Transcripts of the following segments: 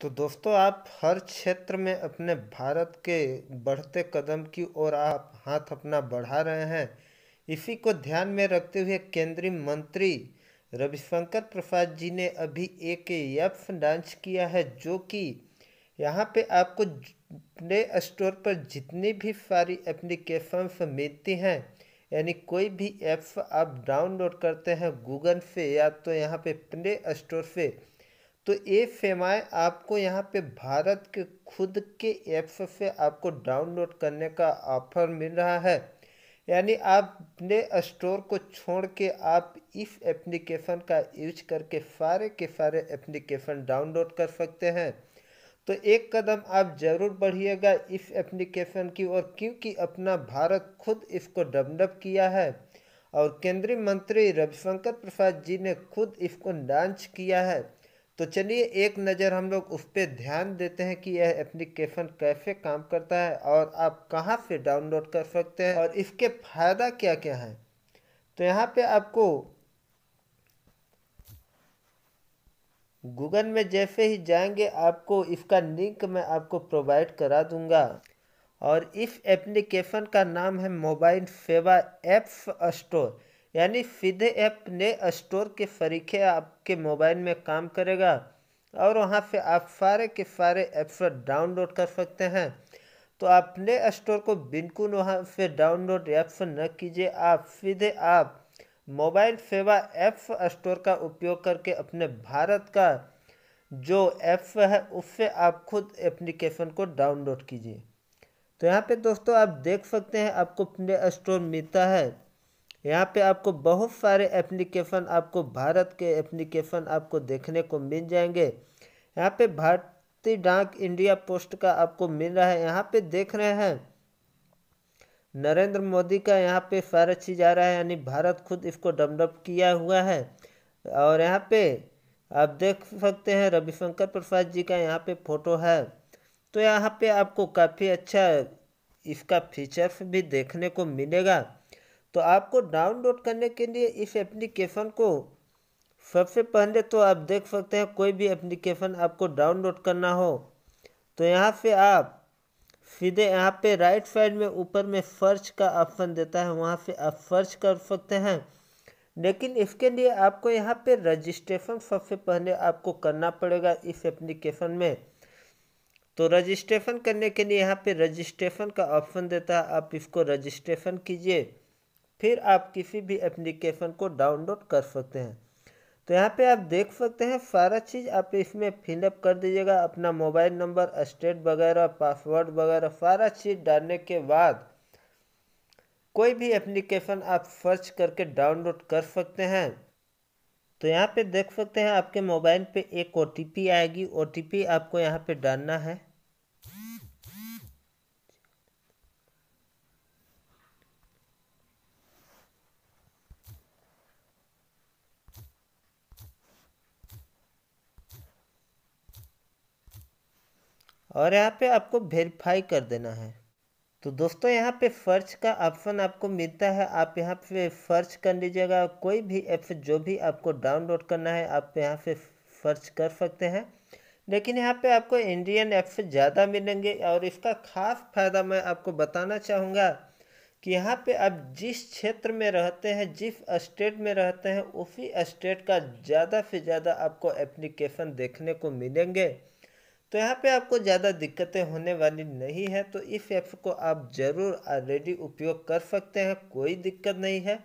तो दोस्तों आप हर क्षेत्र में अपने भारत के बढ़ते कदम की ओर आप हाथ अपना बढ़ा रहे हैं इसी को ध्यान में रखते हुए केंद्रीय मंत्री रविशंकर प्रसाद जी ने अभी एक एफ लॉन्च किया है जो कि यहाँ पे आपको प्ले स्टोर पर जितनी भी सारी एप्लीकेशंस मिलती हैं यानी कोई भी ऐप्स आप डाउनलोड करते हैं गूगल से या तो यहाँ पे प्ले स्टोर से तो ये आई आपको यहाँ पे भारत के खुद के ऐप्स से आपको डाउनलोड करने का ऑफर मिल रहा है यानी आप अपने स्टोर को छोड़ के आप इस एप्लीकेशन का यूज करके सारे के सारे एप्लीकेशन डाउनलोड कर सकते हैं तो एक कदम आप ज़रूर बढ़िएगा इस एप्लीकेशन की और क्योंकि अपना भारत खुद इसको डेवलप किया है और केंद्रीय मंत्री रविशंकर प्रसाद जी ने खुद इसको लॉन्च किया है तो चलिए एक नज़र हम लोग उस पर ध्यान देते हैं कि यह एप्लीकेशन कैसे काम करता है और आप कहाँ से डाउनलोड कर सकते हैं और इसके फ़ायदा क्या क्या हैं तो यहाँ पे आपको गूगल में जैसे ही जाएंगे आपको इसका लिंक मैं आपको प्रोवाइड करा दूंगा और इस एप्लीकेशन का नाम है मोबाइल सेवा एप्स स्टोर यानी सीधे ऐप ने स्टोर के फरीके आपके मोबाइल में काम करेगा और वहाँ से आप सारे के सारे ऐप्स डाउनलोड कर सकते हैं तो आप प्ले स्टोर को बिल्कुल वहाँ से डाउनलोड ऐप्स न कीजिए आप सीधे आप मोबाइल सेवा ऐप्स स्टोर का उपयोग करके अपने भारत का जो ऐप्स है उससे आप खुद एप्लीकेशन को डाउनलोड कीजिए तो यहाँ पे दोस्तों आप देख सकते हैं आपको प्ले स्टोर मिलता है यहाँ पे आपको बहुत सारे एप्लीकेशन आपको भारत के एप्लीकेशन आपको देखने को मिल जाएंगे यहाँ पे भारतीय डाक इंडिया पोस्ट का आपको मिल रहा है यहाँ पे देख रहे हैं नरेंद्र मोदी का यहाँ पे सारा चीज़ आ रहा है यानी भारत खुद इसको डेवलप किया हुआ है और यहाँ पे आप देख सकते हैं रविशंकर प्रसाद जी का यहाँ पे फोटो है तो यहाँ पे आपको काफ़ी अच्छा इसका फीचर्स भी देखने को मिलेगा तो आपको डाउनलोड करने के लिए इस एप्लीकेशन को सबसे पहले तो आप देख सकते हैं कोई भी एप्लीकेशन आपको डाउनलोड करना हो तो यहाँ से आप सीधे यहाँ पे राइट साइड में ऊपर में सर्च का ऑप्शन देता है वहाँ से आप सर्च कर सकते हैं लेकिन इसके लिए आपको यहाँ पे रजिस्ट्रेशन सबसे पहले आपको करना पड़ेगा इस एप्लीकेशन में तो रजिस्ट्रेशन करने के लिए यहाँ पे रजिस्ट्रेशन का ऑप्शन देता है आप इसको रजिस्ट्रेशन कीजिए फिर आप किसी भी एप्लीकेशन को डाउनलोड कर सकते हैं तो यहाँ पे आप देख सकते हैं सारा चीज़ आप इसमें फिलअप कर दीजिएगा अपना मोबाइल नंबर स्टेट वगैरह पासवर्ड वगैरह सारा चीज़ डालने के बाद कोई भी एप्लीकेशन आप सर्च करके डाउनलोड कर सकते हैं तो यहाँ पे देख सकते हैं आपके मोबाइल पे एक ओ आएगी ओ आपको यहाँ पे डालना है और यहाँ पे आपको वेरीफाई कर देना है तो दोस्तों यहाँ पे फर्च का ऑप्शन आपको मिलता है आप यहाँ पे फर्च कर लीजिएगा कोई भी ऐप जो भी आपको डाउनलोड करना है आप यहाँ से फर्च कर सकते हैं लेकिन यहाँ पे आपको इंडियन ऐप ज़्यादा मिलेंगे और इसका खास फायदा मैं आपको बताना चाहूँगा कि यहाँ पे आप जिस क्षेत्र में रहते हैं जिस स्टेट में रहते हैं उसी स्टेट का ज़्यादा से ज़्यादा आपको एप्लीकेशन देखने को मिलेंगे तो यहाँ पे आपको ज़्यादा दिक्कतें होने वाली नहीं है तो इस ऐप को आप ज़रूर ऑलरेडी उपयोग कर सकते हैं कोई दिक्कत नहीं है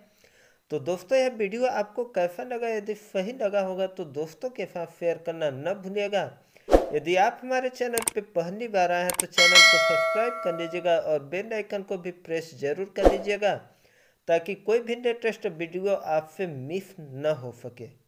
तो दोस्तों यह वीडियो आपको कैसा लगा यदि सही लगा होगा तो दोस्तों के साथ शेयर करना न भूलिएगा यदि आप हमारे चैनल पर पहली बार आए हैं तो चैनल को सब्सक्राइब कर लीजिएगा और बेल आइकन को भी प्रेस जरूर कर लीजिएगा ताकि कोई भी लेटेस्ट वीडियो आपसे मिस न हो सके